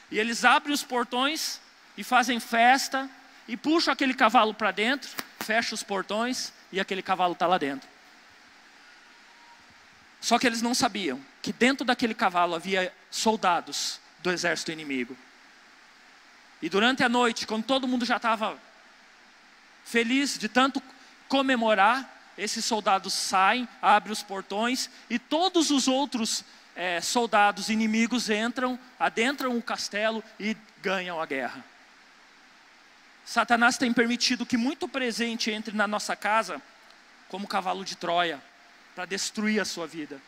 A: E eles abrem os portões e fazem festa e puxam aquele cavalo para dentro, fecha os portões e aquele cavalo está lá dentro. Só que eles não sabiam que dentro daquele cavalo havia soldados do exército inimigo. E durante a noite, quando todo mundo já estava feliz de tanto comemorar, esses soldados saem, abrem os portões e todos os outros é, soldados inimigos entram, adentram o castelo e ganham a guerra. Satanás tem permitido que muito presente entre na nossa casa como cavalo de Troia para destruir a sua vida.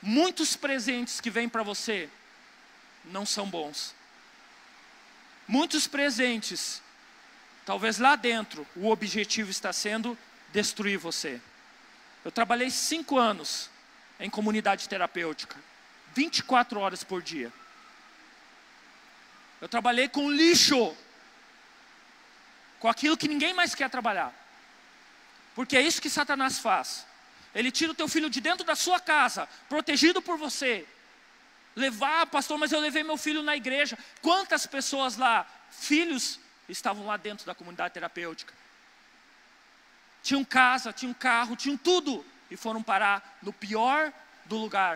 A: Muitos presentes que vêm para você não são bons. Muitos presentes, talvez lá dentro, o objetivo está sendo destruir você. Eu trabalhei cinco anos em comunidade terapêutica, 24 horas por dia. Eu trabalhei com lixo, com aquilo que ninguém mais quer trabalhar. Porque é isso que Satanás faz. Ele tira o teu filho de dentro da sua casa, protegido por você. Levar, ah, pastor, mas eu levei meu filho na igreja. Quantas pessoas lá, filhos, estavam lá dentro da comunidade terapêutica? Tinham casa, tinham carro, tinham tudo. E foram parar no pior do lugar.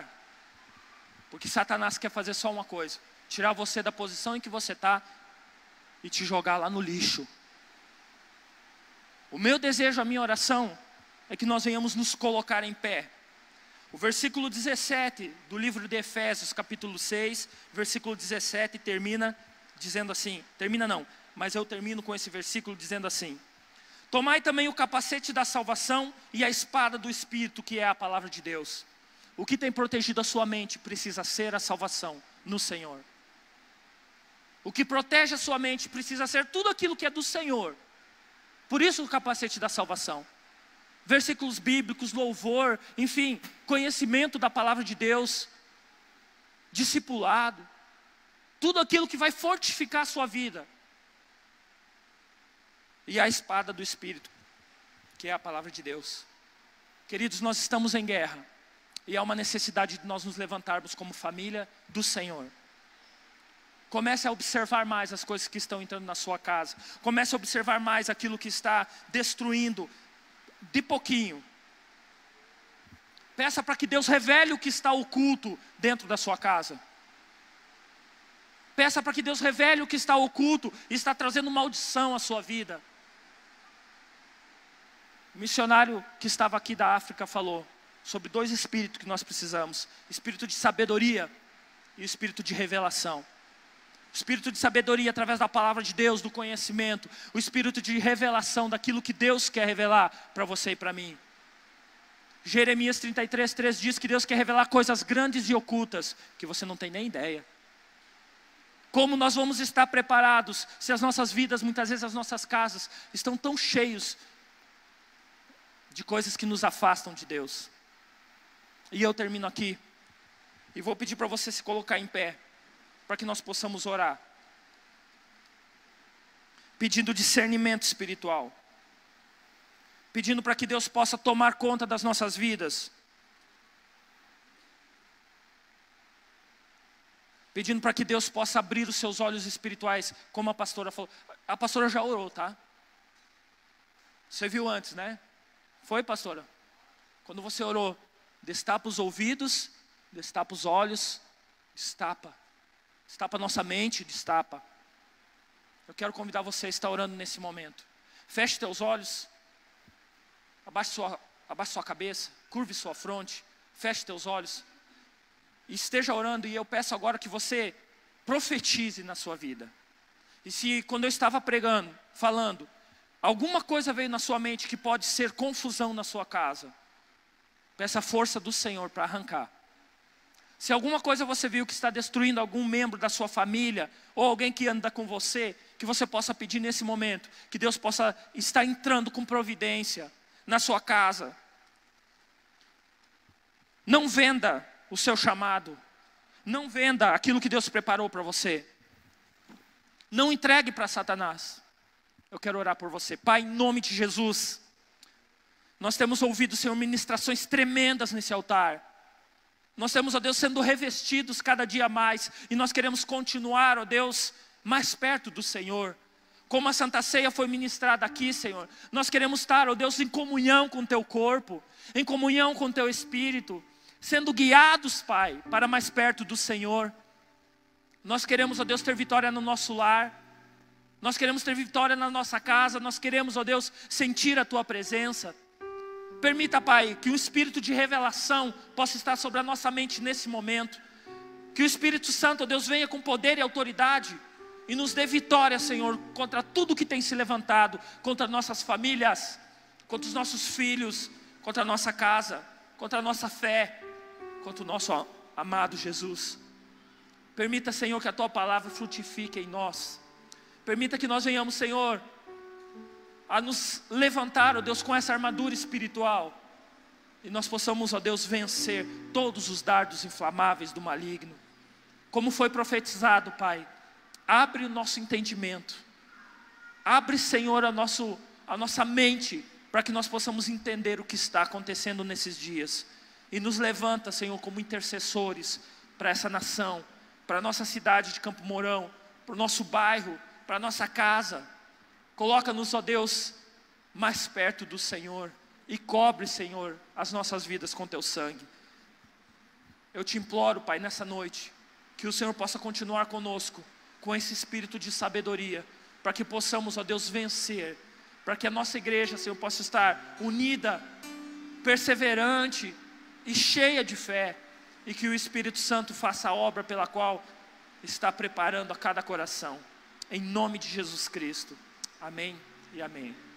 A: Porque Satanás quer fazer só uma coisa: tirar você da posição em que você está e te jogar lá no lixo. O meu desejo, a minha oração, é que nós venhamos nos colocar em pé. O versículo 17 do livro de Efésios, capítulo 6, versículo 17, termina dizendo assim: termina não, mas eu termino com esse versículo dizendo assim: Tomai também o capacete da salvação e a espada do Espírito, que é a palavra de Deus. O que tem protegido a sua mente precisa ser a salvação no Senhor. O que protege a sua mente precisa ser tudo aquilo que é do Senhor, por isso o capacete da salvação. Versículos bíblicos, louvor, enfim, conhecimento da palavra de Deus, discipulado, tudo aquilo que vai fortificar a sua vida. E a espada do Espírito, que é a palavra de Deus. Queridos, nós estamos em guerra. E há uma necessidade de nós nos levantarmos como família do Senhor. Comece a observar mais as coisas que estão entrando na sua casa. Comece a observar mais aquilo que está destruindo, de pouquinho. Peça para que Deus revele o que está oculto dentro da sua casa. Peça para que Deus revele o que está oculto e está trazendo maldição à sua vida. O missionário que estava aqui da África falou sobre dois espíritos que nós precisamos: espírito de sabedoria e espírito de revelação espírito de sabedoria através da palavra de Deus, do conhecimento, o espírito de revelação daquilo que Deus quer revelar para você e para mim. Jeremias 33, 3 diz que Deus quer revelar coisas grandes e ocultas que você não tem nem ideia. Como nós vamos estar preparados se as nossas vidas, muitas vezes as nossas casas, estão tão cheios de coisas que nos afastam de Deus? E eu termino aqui e vou pedir para você se colocar em pé para que nós possamos orar, pedindo discernimento espiritual, pedindo para que Deus possa tomar conta das nossas vidas, pedindo para que Deus possa abrir os seus olhos espirituais, como a pastora falou. A pastora já orou, tá? Você viu antes, né? Foi, pastora? Quando você orou, destapa os ouvidos, destapa os olhos, destapa destapa nossa mente, destapa. Eu quero convidar você a estar orando nesse momento. Feche teus olhos, abaixe sua, abaixe sua cabeça, curve sua fronte, feche teus olhos e esteja orando. E eu peço agora que você profetize na sua vida. E se quando eu estava pregando, falando, alguma coisa veio na sua mente que pode ser confusão na sua casa, peça a força do Senhor para arrancar. Se alguma coisa você viu que está destruindo algum membro da sua família, ou alguém que anda com você, que você possa pedir nesse momento, que Deus possa estar entrando com providência na sua casa. Não venda o seu chamado, não venda aquilo que Deus preparou para você, não entregue para Satanás. Eu quero orar por você, Pai, em nome de Jesus. Nós temos ouvido, Senhor, ministrações tremendas nesse altar nós temos, ó Deus, sendo revestidos cada dia mais, e nós queremos continuar, ó Deus, mais perto do Senhor. Como a Santa Ceia foi ministrada aqui, Senhor, nós queremos estar, ó Deus, em comunhão com o Teu corpo, em comunhão com o Teu Espírito, sendo guiados, Pai, para mais perto do Senhor. Nós queremos, ó Deus, ter vitória no nosso lar, nós queremos ter vitória na nossa casa, nós queremos, ó Deus, sentir a Tua presença. Permita, Pai, que um espírito de revelação possa estar sobre a nossa mente nesse momento. Que o Espírito Santo, Deus, venha com poder e autoridade e nos dê vitória, Senhor, contra tudo que tem se levantado contra nossas famílias, contra os nossos filhos, contra a nossa casa, contra a nossa fé, contra o nosso amado Jesus. Permita, Senhor, que a tua palavra frutifique em nós. Permita que nós venhamos, Senhor, a nos levantar, ó Deus, com essa armadura espiritual. E nós possamos, ó Deus, vencer todos os dardos inflamáveis do maligno. Como foi profetizado, Pai, abre o nosso entendimento. Abre, Senhor, a, nosso, a nossa mente para que nós possamos entender o que está acontecendo nesses dias. E nos levanta, Senhor, como intercessores para essa nação, para a nossa cidade de Campo Mourão, para o nosso bairro, para a nossa casa, Coloca-nos, ó Deus, mais perto do Senhor e cobre, Senhor, as nossas vidas com teu sangue. Eu te imploro, Pai, nessa noite, que o Senhor possa continuar conosco com esse espírito de sabedoria, para que possamos, ó Deus, vencer, para que a nossa igreja, Senhor, possa estar unida, perseverante e cheia de fé, e que o Espírito Santo faça a obra pela qual está preparando a cada coração. Em nome de Jesus Cristo. Amém e amém.